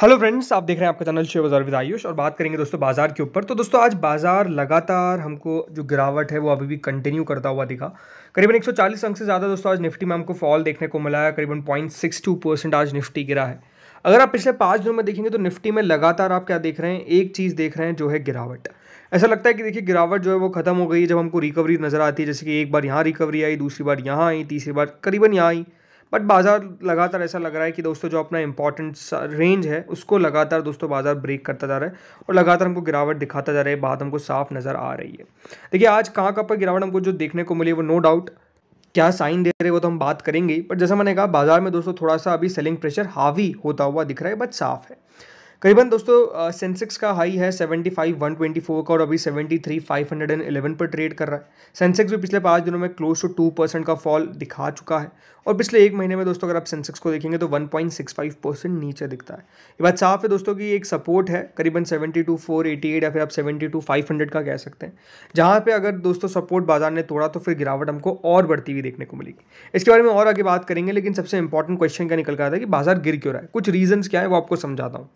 Hello friends आप देख रहे हैं आपका चैनल शेयर बाजार विद आयुष और बात करेंगे दोस्तों बाजार के ऊपर तो दोस्तों आज बाजार लगातार हमको जो गिरावट है वो अभी भी कंटिन्यू करता हुआ दिखा करीबन 140 अंक से ज़्यादा दोस्तों आज निफ्टी में हमको फॉल देखने को मिला है करीबन पॉइंट सिक्स टू परसेंट आज निफ्टी गिरा है अगर आप पिछले पाँच दिनों में देखेंगे तो निफ्टी में लगातार आप क्या देख रहे हैं एक चीज़ देख रहे हैं जो है गिरावट ऐसा लगता है कि देखिए गिरावट जो है वो खत्म हो गई जब हमको रिकवरी नज़र आती है जैसे कि एक बार यहाँ रिकवरी आई दूसरी बार यहाँ आई तीसरी बार करीबन यहाँ आई बट बाज़ार लगातार ऐसा लग रहा है कि दोस्तों जो अपना इंपॉर्टेंट रेंज है उसको लगातार दोस्तों बाज़ार ब्रेक करता जा रहा है और लगातार हमको गिरावट दिखाता जा रहा है बात हमको साफ नज़र आ रही है देखिए आज कहाँ कहाँ पर गिरावट हमको जो देखने को मिली वो नो डाउट क्या साइन दे रहे वो तो हम बात करेंगे बट जैसा मैंने कहा बाजार में दोस्तों थोड़ा सा अभी सेलिंग प्रेशर हावी होता हुआ दिख रहा है बट साफ है करीबन दोस्तों सेंसेक्स का हाई है फोर का और अभी एलेवन पर ट्रेड कर रहा है सेंसेक्स भी पिछले पाँच दिनों में क्लोज टू टू परसेंट का फॉल दिखा चुका है और पिछले एक महीने में दोस्तों अगर आप सेंसेक्स को देखेंगे तो 1.65 परसेंट नीचे दिखता है ये बात साफ है दोस्तों की एक सपोर्ट है करीबन seventy two four eighty eight या फिर आप सेवेंटी टू फाइव हंड्रेड का कह सकते हैं जहाँ पर अगर दोस्तों सपोर्ट बाजार ने तोड़ा तो फिर गिरावट हमको और बढ़ती हुई देखने को मिलेगी इसके बारे में और आगे बात करेंगे लेकिन सबसे इंपॉर्टेंट क्वेश्चन क्या निकल कर रहा था कि बाजार गिर क्यों रहा है कुछ रीजन क्या है वो आपको समझाता हूँ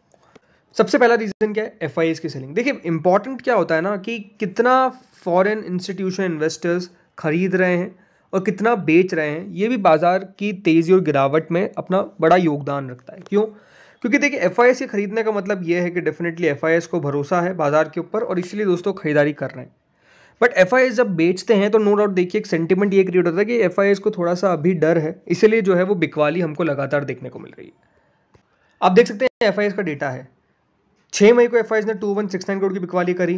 सबसे पहला रीज़न क्या है एफ आई एस की सेलिंग देखिए इंपॉर्टेंट क्या होता है ना कि कितना फॉरेन इंस्टीट्यूशन इन्वेस्टर्स खरीद रहे हैं और कितना बेच रहे हैं ये भी बाज़ार की तेज़ी और गिरावट में अपना बड़ा योगदान रखता है क्यों क्योंकि देखिए एफ के खरीदने का मतलब ये है कि डेफिनेटली एफ को भरोसा है बाज़ार के ऊपर और इसलिए दोस्तों खरीदारी कर रहे हैं बट एफ जब बेचते हैं तो नो डाउट देखिए एक सेंटिमेंट ये क्रिएट होता है कि एफ को थोड़ा सा अभी डर है इसीलिए जो है वो बिकवाली हमको लगातार देखने को मिल रही है आप देख सकते हैं एफ का डेटा है छः मई को एफ ने two one six nine crore की बिकवाली करी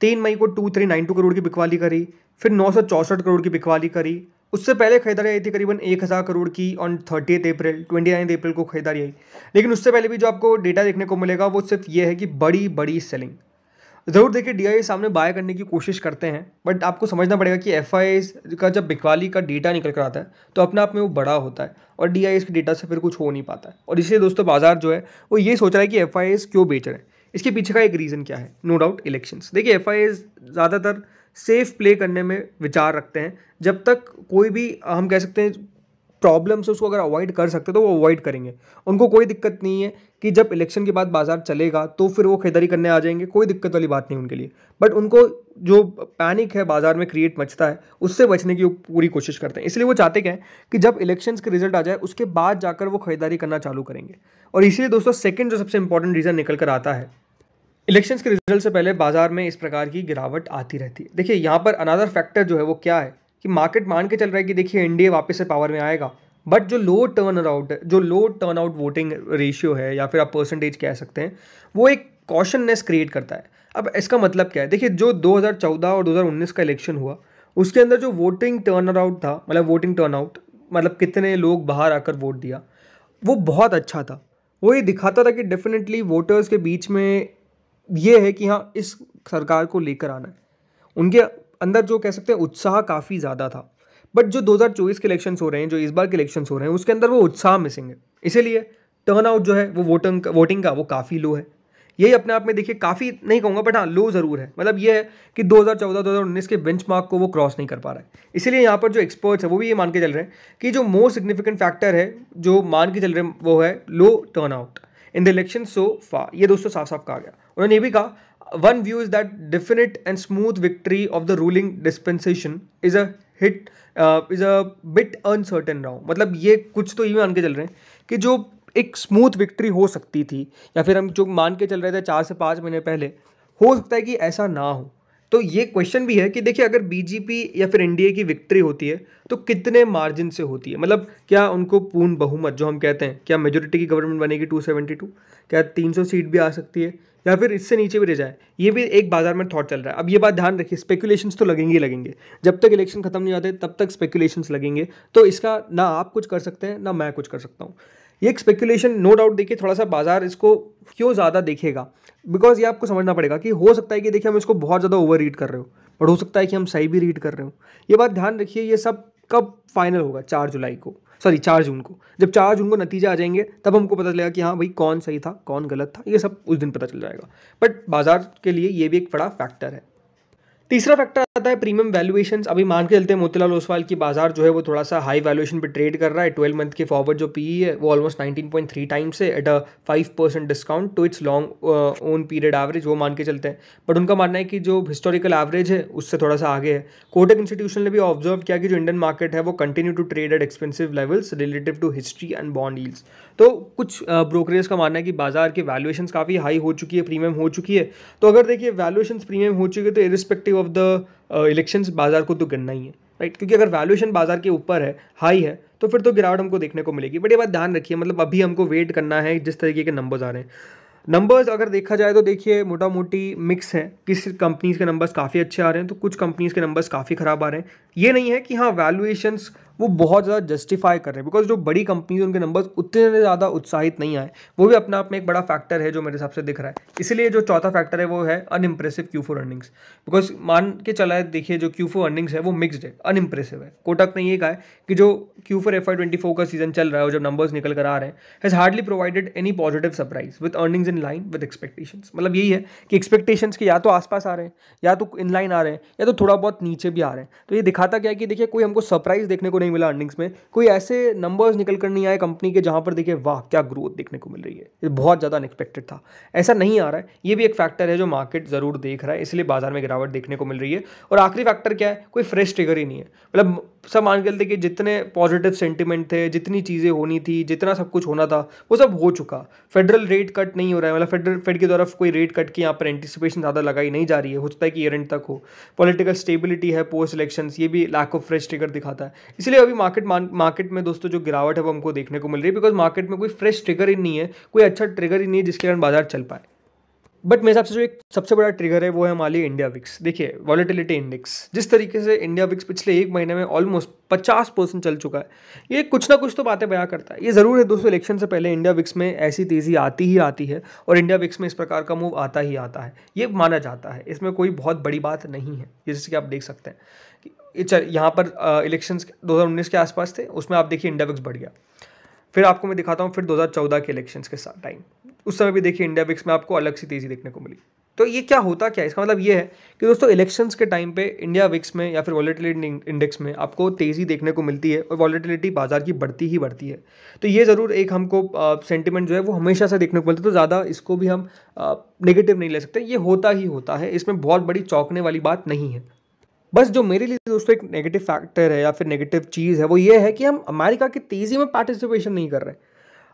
तीन मई को two three nine two crore की बिकवाली करी फिर नौ सौ चौसठ करोड़ की बिकवाली करी उससे पहले खरीदारी आई थी करीबन एक हज़ार करोड़ की on thirty April twenty ninth April को खरीदारी आई लेकिन उससे पहले भी जो आपको डेटा देखने को मिलेगा वो सिर्फ ये है कि बड़ी बड़ी सेलिंग ज़रूर देखिए डी सामने बाय करने की कोशिश करते हैं बट आपको समझना पड़ेगा कि एफ का जब बिकवाली का डेटा निकल कर आता है तो अपने आप में वो बड़ा होता है और डी के डेटा से फिर कुछ हो नहीं पाता है और इसलिए दोस्तों बाजार जो है वो ये सोच रहा है कि एफ क्यों बेच रहे हैं इसके पीछे का एक रीज़न क्या है नो डाउट इलेक्शंस देखिए एफ ज़्यादातर सेफ प्ले करने में विचार रखते हैं जब तक कोई भी हम कह सकते हैं प्रॉब्लम्स उसको अगर अवॉइड कर सकते तो वो अवॉइड करेंगे उनको कोई दिक्कत नहीं है कि जब इलेक्शन के बाद बाजार चलेगा तो फिर वो खरीदारी करने आ जाएंगे कोई दिक्कत वाली बात नहीं उनके लिए बट उनको जो पैनिक है बाजार में क्रिएट मचता है उससे बचने की पूरी कोशिश करते हैं इसलिए वो चाहते हैं कि जब इलेक्शंस के रिजल्ट आ जाए उसके बाद जाकर वो खरीदारी करना चालू करेंगे और इसीलिए दोस्तों सेकेंड जो सबसे इंपॉर्टेंट रीज़न निकल कर आता है इलेक्शंस के रिजल्ट से पहले बाजार में इस प्रकार की गिरावट आती रहती है देखिए यहाँ पर अनदर फैक्टर जो है वो क्या है कि मार्केट मान के चल रहा है कि देखिए एनडीए वापस से पावर में आएगा बट जो लो टर्न आउट जो low turnout voting ratio है या फिर आप परसेंटेज कह सकते हैं वो एक कॉशननेस क्रिएट करता है अब इसका मतलब क्या है देखिए जो 2014 और 2019 का इलेक्शन हुआ उसके अंदर जो वोटिंग टर्न आउट था मतलब वोटिंग टर्न आउट मतलब कितने लोग बाहर आकर वोट दिया वो बहुत अच्छा था वो ये दिखाता था कि डेफिनेटली वोटर्स के बीच में ये है कि हाँ इस सरकार को लेकर आना है उनके अंदर जो कह सकते हैं उत्साह काफ़ी ज़्यादा था बट जो 2024 के इलेक्शंस हो रहे हैं जो इस बार के इलेक्शंस हो रहे हैं उसके अंदर वो उत्साह मिसिंग है इसीलिए टर्नआउट जो है वो वोटिंग वोटिंग का वो काफ़ी लो है यही अपने आप में देखिए काफ़ी नहीं कहूँगा बट हाँ लो ज़रूर है मतलब ये है कि 2014-2019 के बेंचमार्क को वो क्रॉस नहीं कर पा रहा है इसीलिए यहाँ पर जो एक्सपर्ट्स है वो भी ये मान के चल रहे हैं कि जो मोस्ट सिग्निफिकेंट फैक्टर है जो मान के चल रहे हैं वो है low turnout in the election so far ये दोस्तों साफ साफ कहा गया उन्होंने ये भी कहा one view is that definite and smooth victory of the ruling dispensation is a hit is a bit uncertain राउ मतलब ये कुछ तो ये मान के चल रहे हैं कि जो एक स्मूथ विक्ट्री हो सकती थी या फिर हम जो मान के चल रहे थे चार से पाँच महीने पहले हो सकता है कि ऐसा ना हो तो ये क्वेश्चन भी है कि देखिए अगर बीजेपी या फिर एनडीए की विक्ट्री होती है तो कितने मार्जिन से होती है मतलब क्या उनको पूर्ण बहुमत जो हम कहते हैं क्या मेजोरिटी की गवर्नमेंट बनेगी 272 क्या 300 सीट भी आ सकती है या फिर इससे नीचे भी रह जाए ये भी एक बाजार में थॉट चल रहा है अब ये बात ध्यान रखिए स्पेकुलेशन तो लगेंगे ही लगेंगे जब तक इलेक्शन खत्म नहीं होते तब तक स्पेकुलेशंस लगेंगे तो इसका ना आप कुछ कर सकते हैं ना मैं कुछ कर सकता हूँ ये एक स्पेकुलेशन नो डाउट देखिए थोड़ा सा बाजार इसको क्यों ज़्यादा देखेगा बिकॉज ये आपको समझना पड़ेगा कि हो सकता है कि देखिए हम इसको बहुत ज़्यादा ओवर रीड कर रहे हो बट हो सकता है कि हम सही भी रीड कर रहे हो ये बात ध्यान रखिए ये सब कब फाइनल होगा चार जुलाई को सॉरी चार जून को जब चार जून को नतीजे आ जाएंगे तब हमको पता चलेगा कि हाँ भाई कौन सही था कौन गलत था ये सब उस दिन पता चल जाएगा बट बाजार के लिए ये भी एक बड़ा फैक्टर है तीसरा फैक्टर आता है प्रीमियम वैल्यूएशन अभी मान के चलते हैं मोतीलाल ओसवाल की बाजार जो है वो थोड़ा सा हाई वैल्यूएशन पे ट्रेड कर रहा है ट्वेल्व मंथ के फॉरवर्ड जो पी e है वो almost nineteen point three times है at a five percent discount to its long own period average वो मान के चलते हैं बट उनका मानना है कि जो हिस्टोरिकल एवरेज है उससे थोड़ा सा आगे है कोटक इंस्टीट्यूशन ने भी ऑब्जर्व किया कि जो इंडियन मार्केट है वो continue to trade at expensive levels relative to history and bond yields तो कुछ ब्रोकरेज uh, का मानना है कि बाजार के वैल्यूएशन काफ़ी हाई हो चुकी है प्रीमियम हो चुकी है तो अगर देखिए वैल्यूएशन प्रीमियम हो चुकी है तो irrespective value of the elections बाजार को तो गिरना ही है राइट right? क्योंकि अगर वैल्यूएशन बाजार के ऊपर है हाई है तो फिर तो गिरावट हमको देखने को मिलेगी बट ये बात ध्यान रखिए मतलब अभी हमको वेट करना है जिस तरीके के नंबर्स आ रहे हैं नंबर्स अगर देखा जाए तो देखिए मोटा मोटी मिक्स है किस कंपनीज़ के नंबर्स काफ़ी अच्छे आ रहे हैं तो कुछ कंपनीज़ के नंबर्स काफ़ी ख़राब आ रहे हैं ये नहीं है कि हाँ वैल्यूएशंस वो बहुत ज़्यादा जस्टिफाई कर रहे हैं बिकॉज जो बड़ी कंपनीज उनके नंबर्स उतने ज़्यादा उत्साहित नहीं आए वो भी अपने आप में एक बड़ा फैक्टर है जो मेरे हिसाब से दिख रहा है इसलिए जो चौथा फैक्टर है वो है unimpressive Q four earnings because मान के चला है देखिए जो क्यू फोर अर्निंग्स है वो मिक्सड है अनइम्प्रेसिव है कोटक ने ये कहा है कि जो Q four F I twenty four का सीजन चल रहा है और जब नंबर्स निकल कर आ रहे हैं has hardly provided any positive surprise with earnings in line with expectation मतलब यही है कि एक्सपेक्टेशन के या तो आसपास आ रहे हैं या तो इन लाइन आ रहे हैं या तो थोड़ा बहुत नीचे भी आ रहे हैं तो ये दिखाता क्या है कि देखिए कोई हमको सरप्राइज देखने को नहीं नहीं मिला अर्निंग्स में कोई ऐसे नंबर्स निकल कर नहीं आए कंपनी के जहां पर देखिए वाह क्या ग्रोथ देखने को मिल रही है ये बहुत ज़्यादा अनएक्सपेक्टेड था ऐसा नहीं आ रहा है ये भी एक फैक्टर है जो मार्केट ज़रूर देख रहा है इसलिए बाजार में गिरावट देखने को मिल रही है और आखिरी फैक्टर क्या है कोई फ्रेश ट्रिगर ही नहीं है मतलब सब मान के चलते कि जितने पॉजिटिव सेंटिमेंट थे जितनी चीज़ें होनी थी जितना सब कुछ होना था वो सब हो चुका फेडरल रेट कट नहीं हो रहा है मतलब फेडरल फेड की तरफ कोई रेट कट की यहाँ पर एंटिसिपेशन ज़्यादा लगाई नहीं जा रही है हो सकता है कि ईयर एंड तक हो पॉलिटिकल स्टेबिलिटी है पोस्ट इलेक्शन ये भी लैक ऑफ फ्रेश ट्रिगर दिखाता है इसलिए अभी मार्केट मार्केट में दोस्तों जो गिरावट है वो हमको देखने को मिल रही है बिकॉज मार्केट में कोई फ्रेश ट्रिगर ही नहीं है कोई अच्छा ट्रिगर ही नहीं है जिसके कारण बाजार चल पाए बट मेरे हिसाब से जो एक सबसे बड़ा ट्रिगर है वो है हमारी इंडिया विक्स देखिए वॉलिटिलिटी इंडेक्स जिस तरीके से इंडिया विक्स पिछले एक महीने में ऑलमोस्ट पचास परसेंट चल चुका है ये कुछ ना कुछ तो बातें बयां करता है ये ज़रूर है दोस्तों इलेक्शन से पहले इंडिया विक्स में ऐसी तेज़ी आती ही आती है और इंडिया विक्स में इस प्रकार का मूव आता ही आता है ये माना जाता है इसमें कोई बहुत बड़ी बात नहीं है जैसे कि आप देख सकते हैं चल यहाँ पर इलेक्शंस दो के आसपास थे उसमें आप देखिए इंडिया विक्स बढ़ गया फिर आपको मैं दिखाता हूँ फिर 2014 के इलेक्शंस के साथ टाइम उस समय भी देखिए इंडिया विक्स में आपको अलग सी तेज़ी देखने को मिली तो ये क्या होता क्या इसका मतलब ये है कि दोस्तों इलेक्शंस के टाइम पे इंडिया विक्स में या फिर वॉलेटिलिटी इंडेक्स में आपको तेज़ी देखने को मिलती है और वॉलेटिलिटी बाजार की बढ़ती ही बढ़ती है तो ये ज़रूर एक हमको सेंटिमेंट जो है वो हमेशा से देखने को मिलता है तो ज़्यादा इसको भी हम नेगेटिव नहीं ले सकते ये होता ही होता है इसमें बहुत बड़ी चौंकने वाली बात नहीं है बस जो मेरे लिए दोस्तों एक नेगेटिव फैक्टर है या फिर नेगेटिव चीज़ है वो ये है कि हम अमेरिका की तेज़ी में पार्टिसिपेशन नहीं कर रहे हैं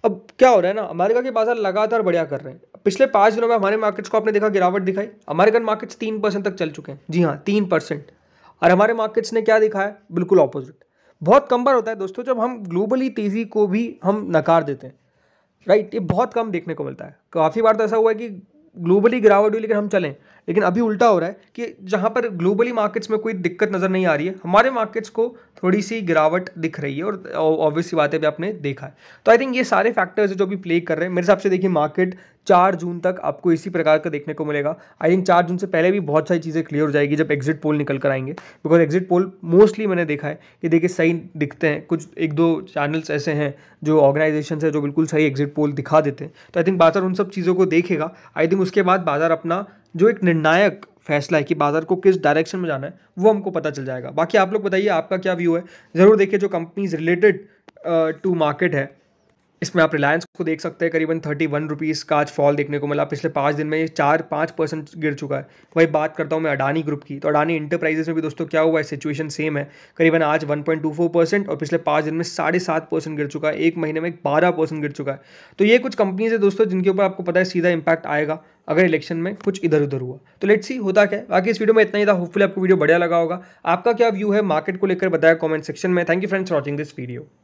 अब क्या हो रहा है ना अमेरिका के बाजार लगातार बढ़िया कर रहे हैं पिछले पाँच दिनों में हमारे मार्केट्स को आपने देखा गिरावट दिखाई अमेरिकन मार्केट्स तीन परसेंट तक चल चुके हैं जी हाँ तीन परसेंट और हमारे मार्केट्स ने क्या दिखाया बिल्कुल ऑपोजिट बहुत कम बार होता है दोस्तों जब हम ग्लोबली तेज़ी को भी हम नकार देते हैं राइट ये बहुत कम देखने को मिलता है काफ़ी बार तो ऐसा हुआ है कि ग्लोबली गिरावट हुई लेकिन हम चलें लेकिन अभी उल्टा हो रहा है कि जहाँ पर ग्लोबली मार्केट्स में कोई दिक्कत नज़र नहीं आ रही है हमारे मार्केट्स को थोड़ी सी गिरावट दिख रही है और ऑब्वियस सी बातें भी आपने देखा है तो आई थिंक ये सारे फैक्टर्स है जो भी प्ले कर रहे हैं मेरे हिसाब से देखिए मार्केट चार जून तक आपको इसी प्रकार का देखने को मिलेगा आई थिंक चार जून से पहले भी बहुत सारी चीज़ें क्लियर हो जाएगी जब एग्जिट पोल निकल कर आएंगे बिकॉज एग्जिट पोल मोस्टली मैंने देखा है कि देखिए सही दिखते हैं कुछ एक दो चैनल्स ऐसे हैं जो ऑर्गेनाइजेशन है जो बिल्कुल सही एग्जिट पोल दिखा देते हैं तो आई थिंक बाजार उन सब चीज़ों को देखेगा आई थिंक उसके बाद बाजार अपना जो एक निर्णायक फैसला है कि बाज़ार को किस डायरेक्शन में जाना है वो हमको पता चल जाएगा बाकी आप लोग बताइए आपका क्या व्यू है ज़रूर देखिए जो कंपनीज रिलेटेड टू मार्केट है इसमें आप रिलायंस को देख सकते हैं करीबन थर्टी वन रुपीज़ का आज फॉल देखने को मिला पिछले पाँच दिन में ये चार पाँच परसेंट गिर चुका है वही बात करता हूँ मैं अडानी ग्रुप की तो अडानी इंटरप्राइजेस में भी दोस्तों क्या हुआ है सिचुएशन सेम है करीबन आज one point two four percent और पिछले पाँच दिन में साढ़े सात परसेंट गिर चुका है एक महीने में बारह परसेंट गिर चुका है तो ये कुछ कंपनीज है दोस्तों जिनके ऊपर आपको पता है सीधा इंपैक्ट आएगा अगर इलेक्शन में कुछ इधर उधर हुआ तो लेट्स सी होता क्या बाकी इस वीडियो में इतना ही था होपफुली आपको वीडियो बढ़िया लगा होगा आपका क्या व्यू है मार्केट को लेकर बताया कमेंट सेक्शन में thank you friends watching this video